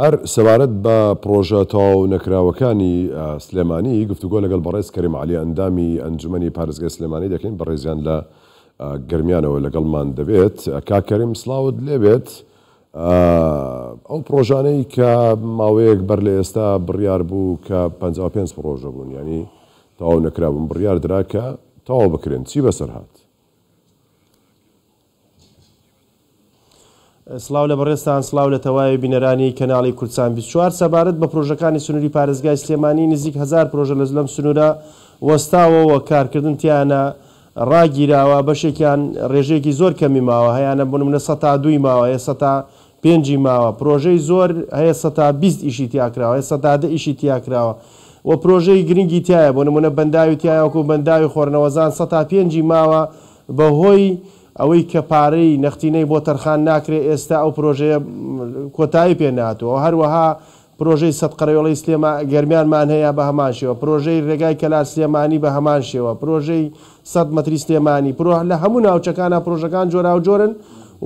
هەر سەبارەت بە پرۆژە تاو نەکراوەکانی سلێمانی گفتوگۆ لەگەڵ بەڕێز کەریمعالی ئەندامی ئەنجومی پارێزگە سلێمانی دەکەین بە ڕێزیان لە گرمیانەوە لەگەڵمان دەبێت کاکەریم سلااوت لێبێت ئەو پرۆژانەی کە ماوەیەک بەر لە ئێستا بڕیار بوو کە 55 پرۆژە بوون ینی تاو نەکرابوون بڕیار دراکە تاوا بکرێن چی بەسەر هاات سلااو لە بەڕێستان سلااو لە تەواوی بینەرانی کەناڵی کوردستان 24 سەبارەت بە پرۆژەکانی سنووری پارێزگای سلێمانی نزیک هزار پرۆژە لە لەم سنوورە وەستاوەوە کارکردن تیانە ڕاگیراوە بەشێکیان ڕێژێکی زۆر کەمی ماوە هەیەە بنم لە سە دوی ماوە ێستا پێنجی ماوە پرۆژەی زۆر هەیە سە 20 ئیشی تیاکراوە سەدە ئیشی تیاکراوە وە پرۆژەی گرنگی تایە بۆ نمونە بەنداوی تایەوەکو بەنداوی خۆرنەوەزان سە پێنجی ماوە بە هۆی ئەوەی کە پارەی نەختینەی بۆ تەرخان ناکرێت ئێستا ئەو پرۆژەیە کۆتایی پێ ناتەوە هەروەها پرۆژەی سەدقەرەوەڵی سلێما گەرمیانمان هەیە بە هەمان شێوە پرۆژەی ڕێگای کەلا سلێمانی بە هەمان شێوە پرۆژەی سەد مەتری سلێمانی پرۆح لە هەموو ناوچەکانە پرۆژەکان جۆرا و جۆرن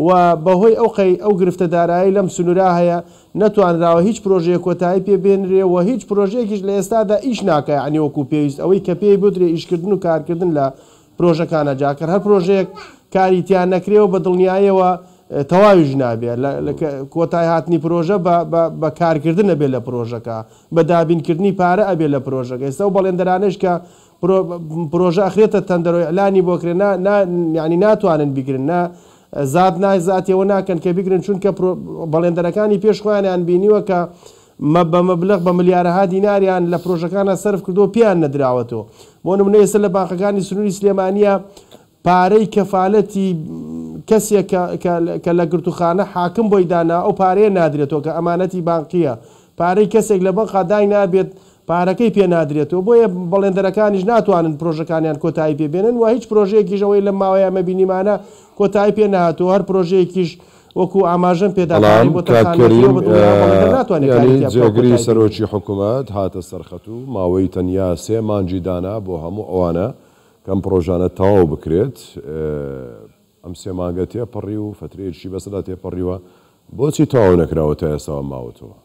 و بەهۆی ئەو قەی ئەو گرفتە دارایی لەم سنوورا هەیە نەتوانراوە هیچ پرۆژەیە کۆتایی پێبێنرێ و هیچ پرۆژێکیش لە ئێستادا ئیش ناکە عنیوەکو پێویست ئەوەی کە پێی بدرێ ئیشکردن و کارکردن لە پرۆژەکانە جاکرد هەر پرۆژەیەک کاریتیان نەکرێەوە بە دڵنیایەوە تەواویش نابێت کۆتای هاتنی پرۆژە بە کارکردن ئەبێ لە پرۆژەکە بە دابینکردنی پارە ئەبێ لە پرۆژەکە ئێستا و بەڵێندەرانش کە پرۆژە ئەخرێتە تەندەرۆی ئەلانی بۆکرێن ینی ناتوانن بگرن زاد نای زاتیەوە ناکەن کە بگرن چونکە بەڵێندەرەکانی پێش خۆیانیان بینیوە کە بە مەبلغ بە ملیارەها دیناریان لە پرۆژەکانە سرف کردو پیان نەدراوەتەوە بۆ نمونە ئێستا لە باخەکانی سنووری سلێمانە پارەی کەفاالەتی کەسێک کە لە گرتوخانە حاکم بۆی دانا ئەو پارەیە نادرێتەوە کە ئەمانەتی بانقیە پارەی کەسێک لە بەنخ دای نابێت پارەکەی پێ نادرێتەوە بۆیە بەڵێندەرەکانیش ناتوانن پرۆژەکانیان کۆتایی پێبێنن و هیچ پرۆژەیەکیشەوەی لە ماوەیە مەبینیمانە کۆتای پێ نهاتەوە هەر پرۆژەیەکیش وەکو ئاماژم پێداگری سەرۆکی حکوومەت هاتە سەرخەت و ماوەی تەنیا سێ مانجی دانا بۆ هەموو ئەوانە کەم پرۆژانە تاو بکرێت ئەم سێماگە تێپەڕی و فترێکی بەسەدا تێپەڕیوە بۆچی تاو نەکراوە تا ئێستاوە ماوەتەوە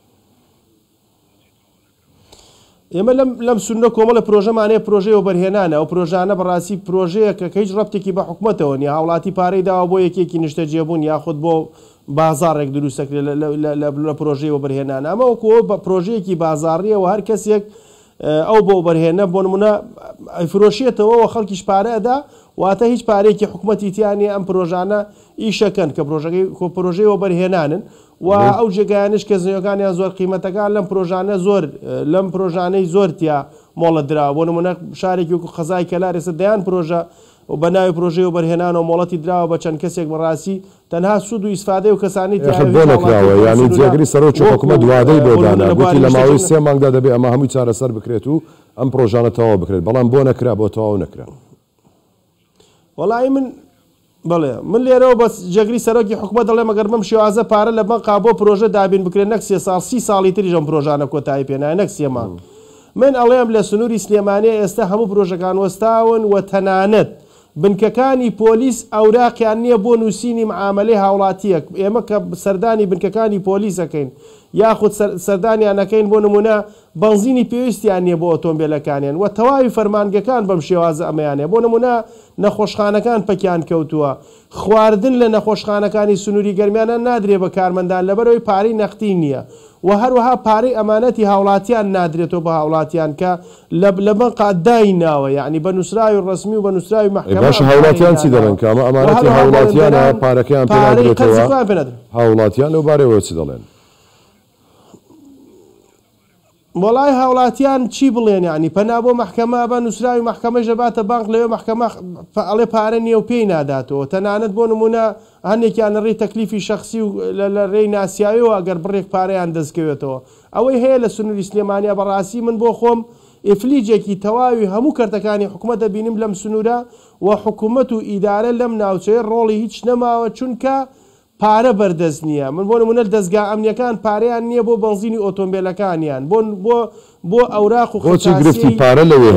ئێمە لەم لەم سونە کۆمە لە پرۆژەمانەیە پرۆژەیە و بەرهێنانە و پرۆژانە بەڕاستی پرۆژەیەکە کەیچ ڕپتێکی بە حکوومەتەوە نیە هاوڵاتی پارەیداوە بۆ یەکێکی نیشتە جێبوون یاخود بۆ بازارێک دروستەکرێت لە پرۆژەیەوە بەرهێنانە ئەمە وەکو بە پرۆژەیەکی بازاڕیەوە هەر کەسێک ئەو بۆ بەرهێنە بۆ نمونە فرۆشیێتەوەەوە خەڵکیش پارەدا واتە هیچ پارێکی حکوومەتی تیانی ئەم پرۆژانە ئیشەکەن کە پرۆژەکەی کۆپۆژەوە بەرهێنانن و ئەو جێگایانش کە زنیەکانیان زۆر قیمەتەکان لەم پرۆژانە زۆر لەم پرۆژانەی زۆرتیا مۆڵە درا بۆ نمونە شارێکی وکو خەزای کەلارێسە دەیان پرۆژە و بە ناوی پرۆژەی و بەرهێنان و مۆڵەتی درراوە بە چەند کەسێک بەڕاستی تەنها سود و ئیسفاده و کەسانی بۆنکراوە ینی جێگری سەر و چکومە دوادەی بۆدانا گوتی لە ماوەی سێ مانگدا دەبێ ئەمە هەمووی چارەسەر بکرێت و ئەم پرۆژانە تەواو بکرێت بەڵام بۆ نەکرا بۆ تەواو نەکرا وەڵی من بڵێ من لێرەوە بە جگری سەرۆکی حکومە دەڵێ مەگەر بم شێوازە پارە لە بەنقا بۆ پرۆژە دابین بکرێن نەک سێ ساڵ سی ساڵی تریژم پرۆژانە کۆتایی پێنای نەک سێمان من ئەڵێم لە سنووری سلێمانی ئێستا هەموو پرۆژەکان وەستاون وە تەنانەت بنکەکانی پۆلیس ئەوراقیان نییە بۆ نووسینی معاملی هاوڵاتیەک ئێمە کە سەردانی بنکەکانی پۆلیسەکەین یاخود سەردانیانەکەین بۆ نمونە بنزینی پێویستیان نیە بۆ ئۆتۆمبیلەکانیان و تەواوی فەرمانگەکان بەم شێوازە ئەمەیانێ بۆ نمونە نەخۆشخانەکان پەکیان کەوتووە خواردن لە نەخۆشخانەکانی سنووری گەرمیانە نادرێ بە کارمەندان لەبەرەوەی پارەی نەختی نییە و هر هەروەها پارەی ئەمانەتی هاوڵاتیان نادرێتەوە بە هاوڵاتیان کە لە بنقا دای ناوە یعنی بە رسمی و ڕسمی و بە نووسراوی مەحکەش هاوڵاتیان چی دەڵێن کامە ئەمانەتی هاوڵاتیان پارەکەیان پێ هاوڵاتیان لەو بارەوە چی دەڵێن مۆڵای هاوڵاتیان چی بڵێن ینی پەنا بۆ مەحکەما بە نووسراوی مەحکەمە ژەباتە بانک لەوێ مەحکەمەڵێ پارە نیە و پێی ناداتەوە تەنانەت بۆ نمونە هەندێکیان ڕێی تەکلیفی شخصی و لە ڕێی ناسیاویەوە ئەگەر بڕێک پارەیان دەستکەوێتەوە ئەوەی هەیە لە سنووری سلێمانیا بەڕاستی من بۆ خۆم ئفلیجێکی تەواوی هەموو کردەکانی حکوومەت دەبینم لەم سنوورە و حکوومەت و ئیدارە لەم ناوچەیە ڕۆڵی هیچ نەماوە چونکە پارە بەردەست نییە من بۆ نمونە دەستگا ئەمنیەکان پاریان نییە بۆ بنزینی ئۆتۆمبیلەکانیان بۆ بۆ بۆ ئەوراق و خۆچی گرفتی پارە لەوێ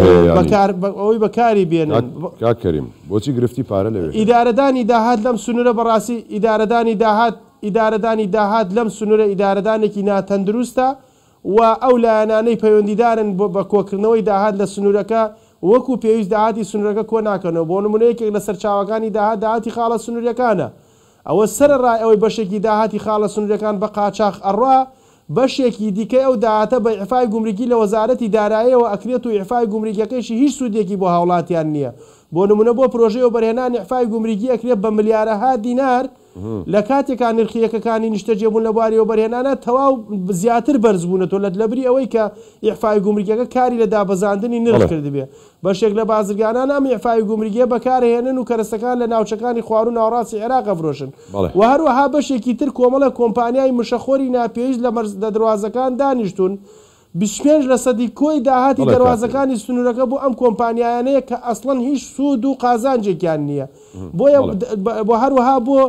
ئەوەی بەکاری بێنن کاکەریم بۆچی گرفتی پارە لەوێ ئیدارەدانی داهات لەم سنوورە بەڕاستی ئیدارەدانی داهات ئیدارەدانی داهات لەم سنوورە ئیدارەدانێکی ناتەندروستە و ئەو لایەنانەی پەیوەندیدارن بە کۆکردنەوەی داهات لە سنوورەکە وەکو پێویست داهاتی سنوورەکە کۆ ناکەنەوە بۆ نمونەیەکێک لە سەرچاوەکانی داهات داهاتی خاڵە سنووریەکانە ئەوە سەرڕای ئەوەی بەشێکی داهاتی خاڵە سنوورەکان بە قاچاق ئەڕوا بەشێکی دیکە ئەو داهاتە بە عفای گومریکی لە وەزارەتی داراییەوە ئەکرێت و عفای گومریکەکەیشی هیچ سوودێکی بۆ هاوڵاتیان نییە بۆ نمونە بۆ پرۆژەی و بەرێنانی حفای گومریگی ئەکرێت بە ملیارەها دینار لە کاتێکان نرخیەکەەکانی نیشتەجێبوون لە بواری و بەرهێنانە تەواو زیاتر بەرزبوونە تۆ لە لەبری ئەوەی کە یحفای گومریگەکە کاری لە دابەزاندنی نرخ کردبێ بەشێک لە بازرگانان نام یحفای گومریگە بەکارهێنن و کەرسەکان لە ناوچەکانی خوار و ناوڕاستی عێراق فرۆشن و هەروەها بەشێکی تر کۆمەڵە کۆمپانیای مشەخۆری ناپێش لە دەدروازەکان دانیشتون. پێنج لە سەدی کۆی داهاتی دەواازەکانی سنوورەکە بۆ ئەم کۆمپانیایانەیە کە ئەسڵەن هیچ سوود و قازانجێکیان نییە بۆیە بۆ هەروەها بۆ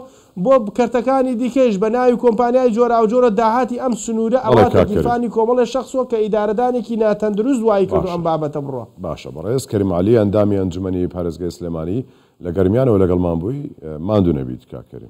بۆ بکردەکانی دیکەش بە ناوی کۆمپانیای جۆرا و جۆرە داهاتی ئەم سنوورە ئەوەفانی کۆمەڵی شخصۆ کە ئیدارەدانێکی ناتەندروست وای کرد ئەم بابەتە بڕۆ باشە بەڕێز کەریمالی ئەندامی ئەنجمەنی پارێزگای سلێمانی لە گەرمیانەوە لەگەڵمان بووی ماندوو نەبییت کاکەریم